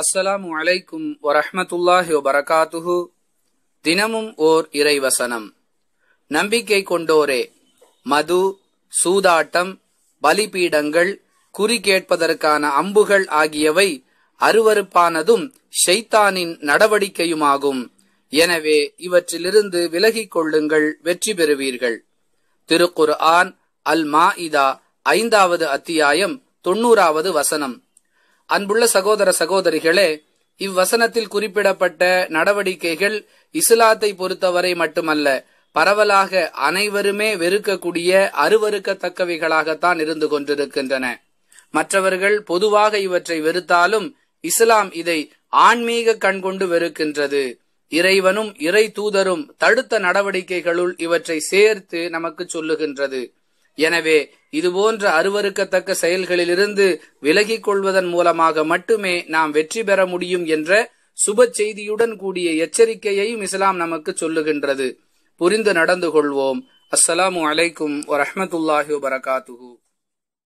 அஸ்ஸலாம் அலைக்கும் வரஹமத்துல்லாஹி வபரகாத்துஹு தினமும் ஓர் இறைவசனம் நம்பிக்கை கொண்டோரே மது சூதாட்டம் பலிபீடங்கள் குறி கேட்பதற்கான அம்புகள் ஆகியவை அருவறுப்பானதும் ஷைத்தானின் நடவடிக்கையுமாகும் எனவே இவற்றிலிருந்து விலகிக் கொள்ளுங்கள் வெற்றி பெறுவீர்கள் திருக்குர் ஆன் அல் மா இதா ஐந்தாவது அத்தியாயம் தொன்னூறாவது வசனம் அன்புள்ள சகோதர சகோதரிகளே இவ்வசனத்தில் குறிப்பிடப்பட்ட நடவடிக்கைகள் இஸ்லாத்தை பொறுத்தவரை மட்டுமல்ல பரவலாக அனைவருமே வெறுக்கக்கூடிய அருவறுக்கத்தக்கவைகளாகத்தான் இருந்து கொண்டிருக்கின்றன மற்றவர்கள் பொதுவாக இவற்றை வெறுத்தாலும் இஸ்லாம் இதை ஆன்மீக கண்கொண்டு வெறுக்கின்றது இறைவனும் இறை தூதரும் தடுத்த நடவடிக்கைகளுள் இவற்றை சேர்த்து நமக்கு சொல்லுகின்றது எனவே இதுபோன்ற அருவருக்கத்தக்க செயல்களிலிருந்து விலகிக் கொள்வதன் மூலமாக மட்டுமே நாம் வெற்றி பெற முடியும் என்ற சுப செய்தியுடன் கூடிய எச்சரிக்கையையும் இஸ்லாம் நமக்கு சொல்லுகின்றது புரிந்து நடந்து கொள்வோம் அஸ்ஸலாமு அலைக்கும் வரமத்துல்லாஹி வரகாத்துஹூ